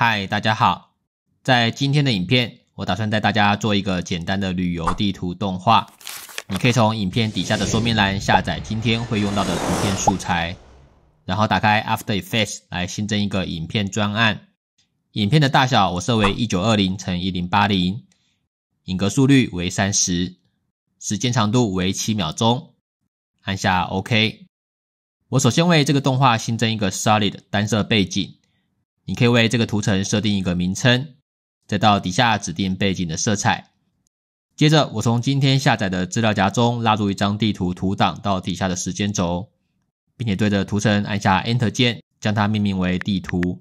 嗨，大家好。在今天的影片，我打算带大家做一个简单的旅游地图动画。你可以从影片底下的说明栏下载今天会用到的图片素材，然后打开 After Effects 来新增一个影片专案。影片的大小我设为一九二零乘一零八零，影格速率为三十，时间长度为七秒钟。按下 OK。我首先为这个动画新增一个 Solid 单色背景。你可以为这个图层设定一个名称，再到底下指定背景的色彩。接着，我从今天下载的资料夹中拉入一张地图图档到底下的时间轴，并且对着图层按下 Enter 键，将它命名为地图。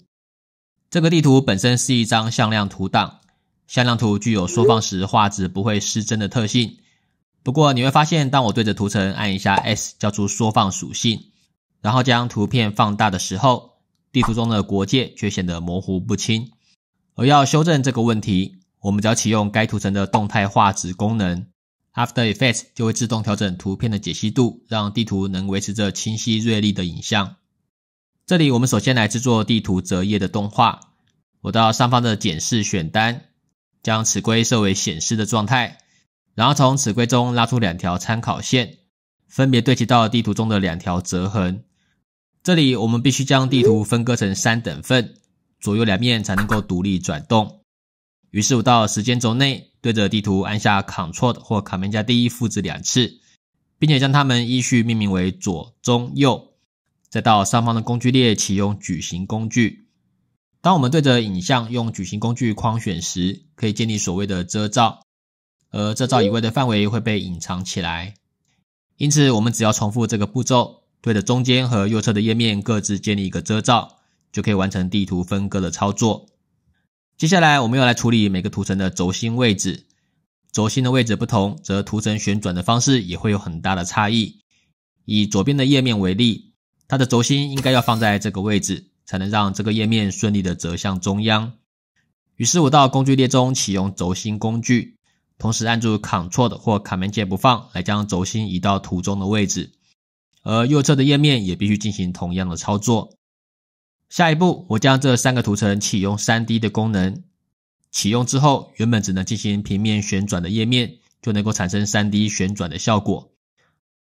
这个地图本身是一张向量图档，向量图具有缩放时画质不会失真的特性。不过你会发现，当我对着图层按一下 S，叫出缩放属性，然后将图片放大的时候。地图中的国界却显得模糊不清，而要修正这个问题，我们只要启用该图层的动态画质功能，After Effects 就会自动调整图片的解析度，让地图能维持着清晰锐利的影像。这里我们首先来制作地图折页的动画。我到上方的检视选单，将尺规设为显示的状态，然后从尺规中拉出两条参考线，分别对齐到地图中的两条折痕。这里我们必须将地图分割成三等份，左右两面才能够独立转动。于是我到时间轴内，对着地图按下 Ctrl 或 Command 加 D 复制两次，并且将它们依序命名为左、中、右。再到上方的工具列启用矩形工具。当我们对着影像用矩形工具框选时，可以建立所谓的遮罩，而遮罩以外的范围会被隐藏起来。因此我们只要重复这个步骤。对着中间和右侧的页面各自建立一个遮罩，就可以完成地图分割的操作。接下来我们要来处理每个图层的轴心位置。轴心的位置不同，则图层旋转的方式也会有很大的差异。以左边的页面为例，它的轴心应该要放在这个位置，才能让这个页面顺利的折向中央。于是我到工具列中启用轴心工具，同时按住 Ctrl 或 Command 键不放，来将轴心移到图中的位置。而右侧的页面也必须进行同样的操作。下一步，我将这三个图层启用 3D 的功能。启用之后，原本只能进行平面旋转的页面就能够产生 3D 旋转的效果。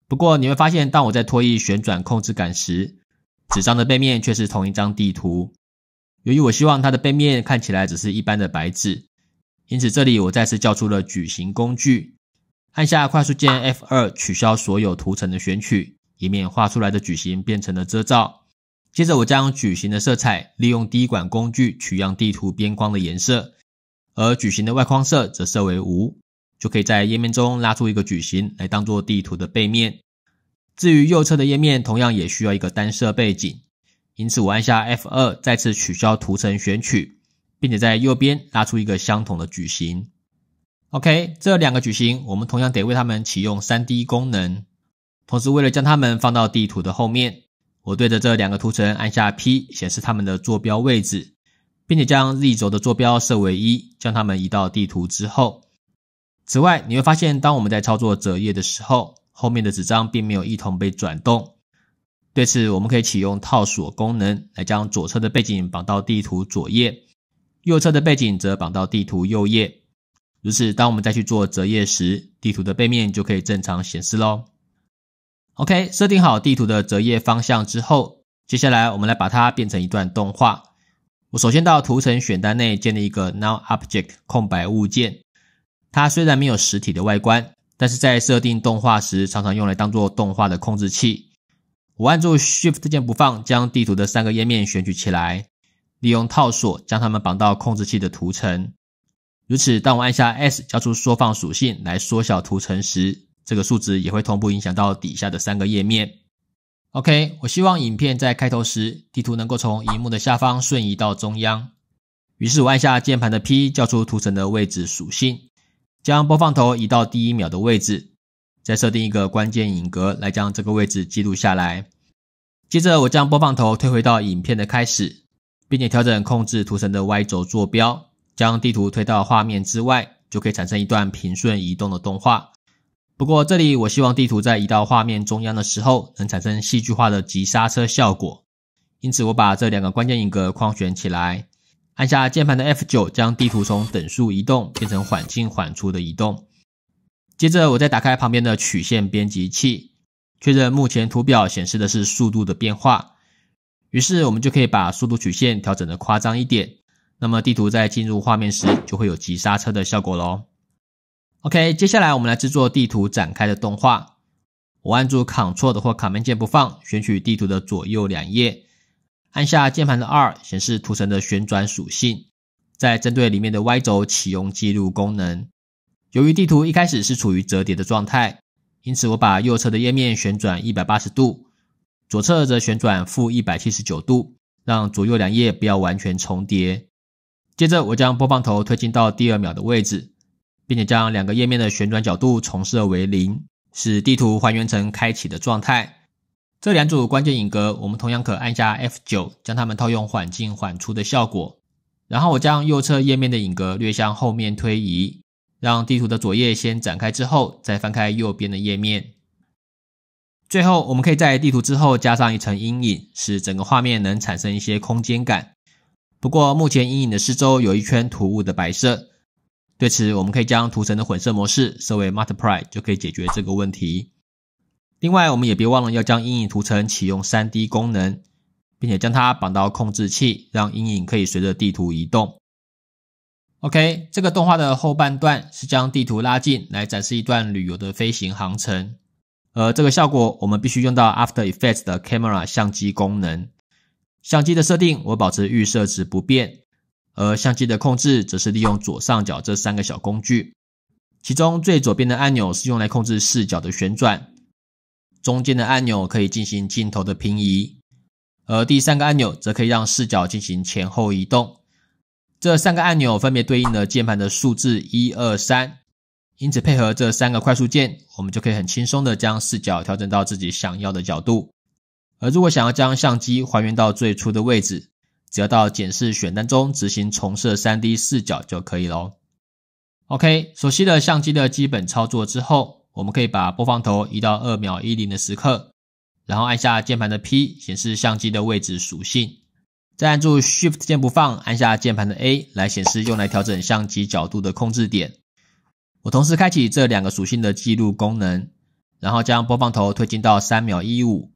不过你会发现，当我在拖曳旋转控制杆时，纸张的背面却是同一张地图。由于我希望它的背面看起来只是一般的白纸，因此这里我再次叫出了矩形工具，按下快速键 F2 取消所有图层的选取。一面画出来的矩形变成了遮罩。接着，我将矩形的色彩利用滴管工具取样地图边框的颜色，而矩形的外框色则设为无，就可以在页面中拉出一个矩形来当做地图的背面。至于右侧的页面，同样也需要一个单色背景，因此我按下 F2 再次取消图层选取，并且在右边拉出一个相同的矩形。OK，这两个矩形我们同样得为它们启用 3D 功能。同时，为了将它们放到地图的后面，我对着这两个图层按下 P，显示它们的坐标位置，并且将 Z 轴的坐标设为一，将它们移到地图之后。此外，你会发现，当我们在操作折页的时候，后面的纸张并没有一同被转动。对此，我们可以启用套锁功能，来将左侧的背景绑到地图左页，右侧的背景则绑到地图右页。如此，当我们再去做折页时，地图的背面就可以正常显示喽。OK，设定好地图的折页方向之后，接下来我们来把它变成一段动画。我首先到图层选单内建立一个 n o w Object 空白物件。它虽然没有实体的外观，但是在设定动画时常常用来当做动画的控制器。我按住 Shift 键不放，将地图的三个页面选取起来，利用套索将它们绑到控制器的图层。如此，当我按下 S 交出缩放属性来缩小图层时，这个数值也会同步影响到底下的三个页面。OK，我希望影片在开头时，地图能够从荧幕的下方瞬移到中央。于是我按下键盘的 P，叫出图层的位置属性，将播放头移到第一秒的位置，再设定一个关键影格来将这个位置记录下来。接着，我将播放头推回到影片的开始，并且调整控制图层的 Y 轴坐标，将地图推到画面之外，就可以产生一段平顺移动的动画。不过这里我希望地图在移到画面中央的时候能产生戏剧化的急刹车效果，因此我把这两个关键格框选起来，按下键盘的 F9 将地图从等速移动变成缓进缓出的移动。接着我再打开旁边的曲线编辑器，确认目前图表显示的是速度的变化，于是我们就可以把速度曲线调整的夸张一点，那么地图在进入画面时就会有急刹车的效果喽。OK，接下来我们来制作地图展开的动画。我按住 Ctrl 的或 Command 键不放，选取地图的左右两页，按下键盘的 R 显示图层的旋转属性，再针对里面的 Y 轴启用记录功能。由于地图一开始是处于折叠的状态，因此我把右侧的页面旋转180度，左侧则旋转负179度，让左右两页不要完全重叠。接着我将播放头推进到第二秒的位置。并且将两个页面的旋转角度重设为零，使地图还原成开启的状态。这两组关键影格，我们同样可按下 F9 将它们套用缓进缓出的效果。然后我将右侧页面的影格略向后面推移，让地图的左页先展开之后再翻开右边的页面。最后，我们可以在地图之后加上一层阴影，使整个画面能产生一些空间感。不过目前阴影的四周有一圈突兀的白色。对此，我们可以将图层的混色模式设为 Multiply，就可以解决这个问题。另外，我们也别忘了要将阴影图层启用 3D 功能，并且将它绑到控制器，让阴影可以随着地图移动。OK，这个动画的后半段是将地图拉近来展示一段旅游的飞行航程，而这个效果我们必须用到 After Effects 的 Camera 相机功能。相机的设定我保持预设值不变。而相机的控制则是利用左上角这三个小工具，其中最左边的按钮是用来控制视角的旋转，中间的按钮可以进行镜头的平移，而第三个按钮则可以让视角进行前后移动。这三个按钮分别对应了键盘的数字一二三，因此配合这三个快速键，我们就可以很轻松的将视角调整到自己想要的角度。而如果想要将相机还原到最初的位置，只要到检视选单中执行重设 3D 视角就可以喽。OK，熟悉了相机的基本操作之后，我们可以把播放头移到二秒一零的时刻，然后按下键盘的 P 显示相机的位置属性，再按住 Shift 键不放，按下键盘的 A 来显示用来调整相机角度的控制点。我同时开启这两个属性的记录功能，然后将播放头推进到三秒一五，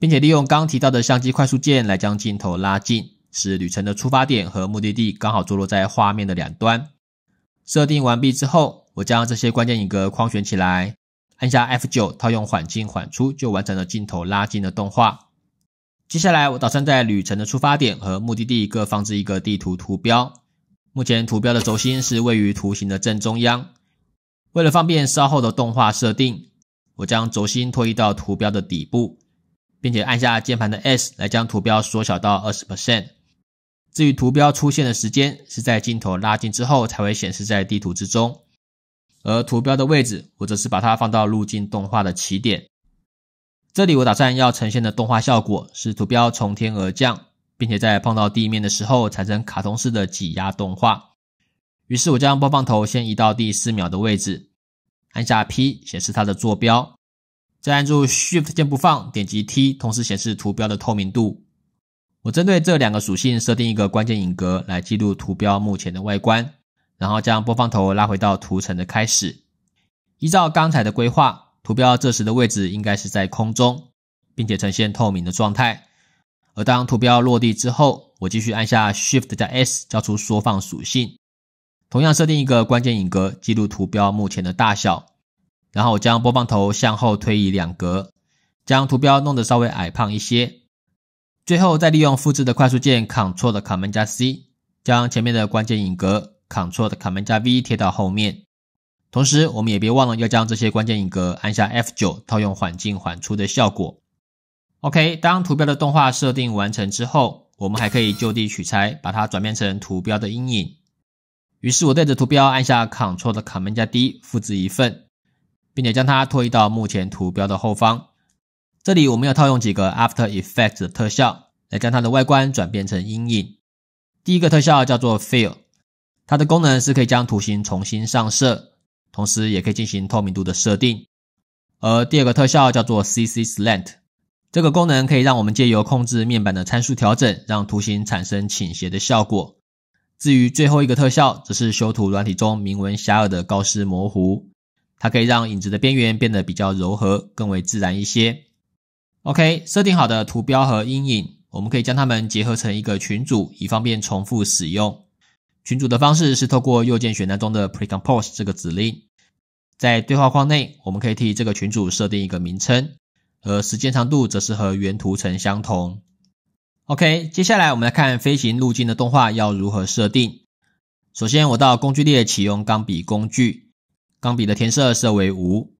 并且利用刚提到的相机快速键来将镜头拉近。使旅程的出发点和目的地刚好坐落在画面的两端。设定完毕之后，我将这些关键影格框选起来，按下 F9 套用缓进缓出，就完成了镜头拉近的动画。接下来，我打算在旅程的出发点和目的地各放置一个地图图标。目前图标的轴心是位于图形的正中央，为了方便稍后的动画设定，我将轴心拖移到图标的底部，并且按下键盘的 S 来将图标缩小到二十 percent。至于图标出现的时间是在镜头拉近之后才会显示在地图之中，而图标的位置，我则是把它放到路径动画的起点。这里我打算要呈现的动画效果是图标从天而降，并且在碰到地面的时候产生卡通式的挤压动画。于是，我将播放头先移到第四秒的位置，按下 P 显示它的坐标，再按住 Shift 键不放，点击 T 同时显示图标的透明度。我针对这两个属性设定一个关键影格来记录图标目前的外观，然后将播放头拉回到图层的开始。依照刚才的规划，图标这时的位置应该是在空中，并且呈现透明的状态。而当图标落地之后，我继续按下 Shift 加 S 交出缩放属性，同样设定一个关键影格记录图标目前的大小，然后我将播放头向后推移两格，将图标弄得稍微矮胖一些。最后再利用复制的快速键 Ctrl 的 Command 加 C，将前面的关键影格 Ctrl 的 Command 加 V 贴到后面。同时，我们也别忘了要将这些关键影格按下 F9，套用缓进缓出的效果。OK，当图标的动画设定完成之后，我们还可以就地取材，把它转变成图标的阴影。于是我对着图标按下 Ctrl 的 Command 加 D 复制一份，并且将它拖移到目前图标的后方。这里我们要套用几个 After Effects 的特效，来将它的外观转变成阴影。第一个特效叫做 Fill，它的功能是可以将图形重新上色，同时也可以进行透明度的设定。而第二个特效叫做 CC Slant，这个功能可以让我们借由控制面板的参数调整，让图形产生倾斜的效果。至于最后一个特效，则是修图软体中铭文遐迩的高斯模糊，它可以让影子的边缘变得比较柔和，更为自然一些。OK，设定好的图标和阴影，我们可以将它们结合成一个群组，以方便重复使用。群组的方式是透过右键选单中的 Pre-compose 这个指令。在对话框内，我们可以替这个群组设定一个名称，而时间长度则是和原图层相同。OK，接下来我们来看飞行路径的动画要如何设定。首先，我到工具列启用钢笔工具，钢笔的填色设为无。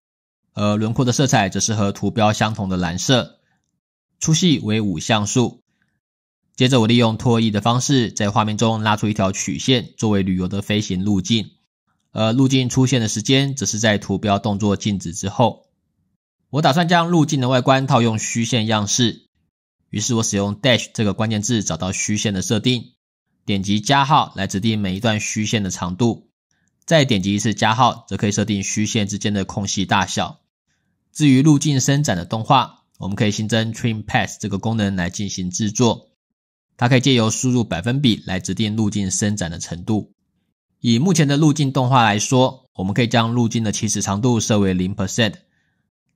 而轮廓的色彩则是和图标相同的蓝色，粗细为五像素。接着我利用拖曳的方式在画面中拉出一条曲线作为旅游的飞行路径，而路径出现的时间则是在图标动作静止之后。我打算将路径的外观套用虚线样式，于是我使用 dash 这个关键字找到虚线的设定，点击加号来指定每一段虚线的长度，再点击一次加号则可以设定虚线之间的空隙大小。至于路径伸展的动画，我们可以新增 “Trim Path” 这个功能来进行制作。它可以借由输入百分比来指定路径伸展的程度。以目前的路径动画来说，我们可以将路径的起始长度设为零 percent，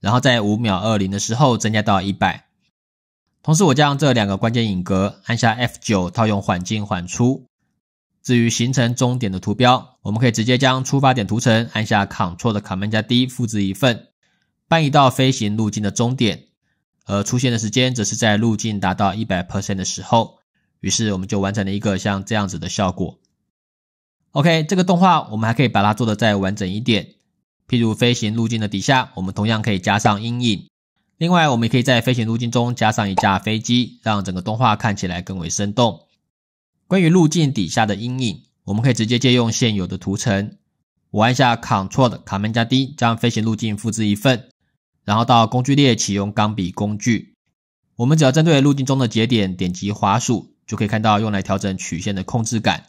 然后在五秒二零的时候增加到一百。同时，我将这两个关键影格按下 F 九套用缓进缓出。至于形成终点的图标，我们可以直接将出发点图层按下 Ctrl 的卡曼加 D 复制一份。搬移到飞行路径的终点，而出现的时间则是在路径达到一百 percent 的时候。于是我们就完成了一个像这样子的效果。OK，这个动画我们还可以把它做的再完整一点。譬如飞行路径的底下，我们同样可以加上阴影。另外，我们也可以在飞行路径中加上一架飞机，让整个动画看起来更为生动。关于路径底下的阴影，我们可以直接借用现有的图层。我按下 Ctrl+ 卡门加 D，将飞行路径复制一份。然后到工具列启用钢笔工具，我们只要针对路径中的节点点击滑鼠，就可以看到用来调整曲线的控制感。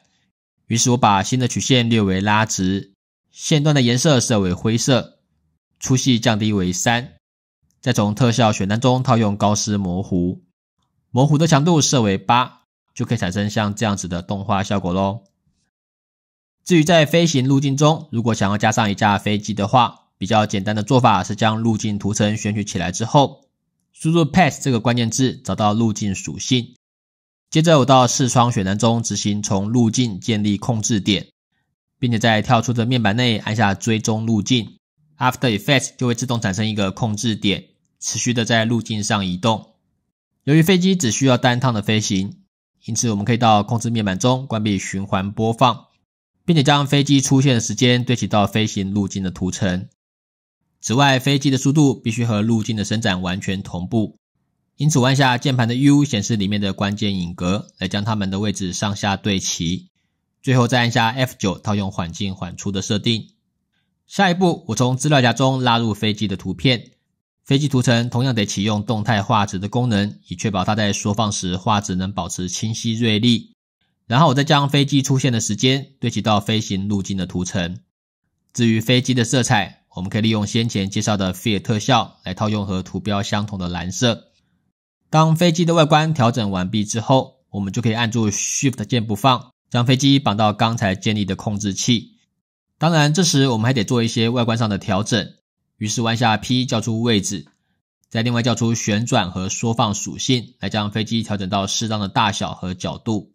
于是我把新的曲线略为拉直，线段的颜色设为灰色，粗细降低为三，再从特效选单中套用高斯模糊，模糊的强度设为八，就可以产生像这样子的动画效果喽。至于在飞行路径中，如果想要加上一架飞机的话，比较简单的做法是将路径图层选取起来之后，输入 path 这个关键字找到路径属性，接着我到视窗选单中执行从路径建立控制点，并且在跳出的面板内按下追踪路径，after effect s 就会自动产生一个控制点，持续的在路径上移动。由于飞机只需要单趟的飞行，因此我们可以到控制面板中关闭循环播放，并且将飞机出现的时间对齐到飞行路径的图层。此外，飞机的速度必须和路径的伸展完全同步。因此，按下键盘的 U 显示里面的关键影格，来将它们的位置上下对齐。最后再按下 F9 套用缓进缓出的设定。下一步，我从资料夹中拉入飞机的图片。飞机图层同样得启用动态画质的功能，以确保它在缩放时画质能保持清晰锐利。然后，我再将飞机出现的时间对齐到飞行路径的图层。至于飞机的色彩，我们可以利用先前介绍的 f e a r 特效来套用和图标相同的蓝色。当飞机的外观调整完毕之后，我们就可以按住 Shift 键不放，将飞机绑到刚才建立的控制器。当然，这时我们还得做一些外观上的调整。于是弯下 P 叫出位置，再另外叫出旋转和缩放属性，来将飞机调整到适当的大小和角度。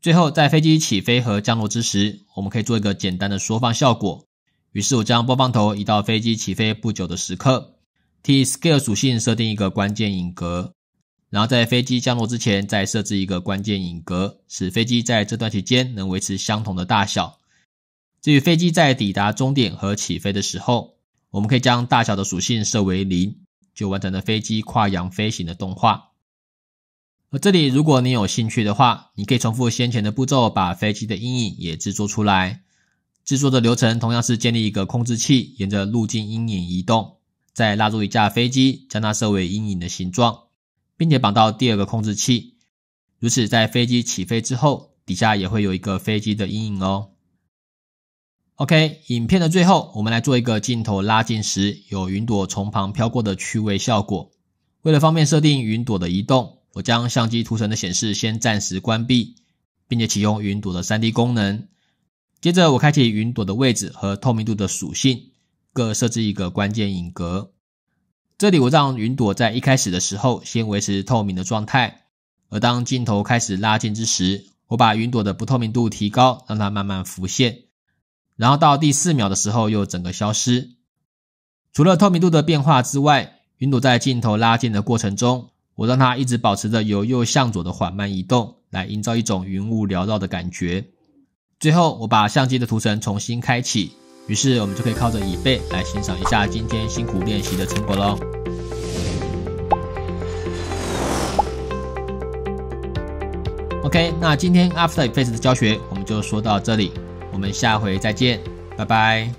最后，在飞机起飞和降落之时，我们可以做一个简单的缩放效果。于是我将播放头移到飞机起飞不久的时刻，替 scale 属性设定一个关键影格，然后在飞机降落之前再设置一个关键影格，使飞机在这段期间能维持相同的大小。至于飞机在抵达终点和起飞的时候，我们可以将大小的属性设为零，就完成了飞机跨洋飞行的动画。而这里，如果你有兴趣的话，你可以重复先前的步骤，把飞机的阴影也制作出来。制作的流程同样是建立一个控制器，沿着路径阴影移动，再拉入一架飞机，将它设为阴影的形状，并且绑到第二个控制器。如此，在飞机起飞之后，底下也会有一个飞机的阴影哦。OK，影片的最后，我们来做一个镜头拉近时有云朵从旁飘过的趣味效果。为了方便设定云朵的移动，我将相机图层的显示先暂时关闭，并且启用云朵的 3D 功能。接着，我开启云朵的位置和透明度的属性，各设置一个关键影格。这里，我让云朵在一开始的时候先维持透明的状态，而当镜头开始拉近之时，我把云朵的不透明度提高，让它慢慢浮现。然后到第四秒的时候，又整个消失。除了透明度的变化之外，云朵在镜头拉近的过程中，我让它一直保持着由右向左的缓慢移动，来营造一种云雾缭绕的感觉。最后，我把相机的图层重新开启，于是我们就可以靠着椅背来欣赏一下今天辛苦练习的成果喽。OK，那今天 After Effects 的教学我们就说到这里，我们下回再见，拜拜。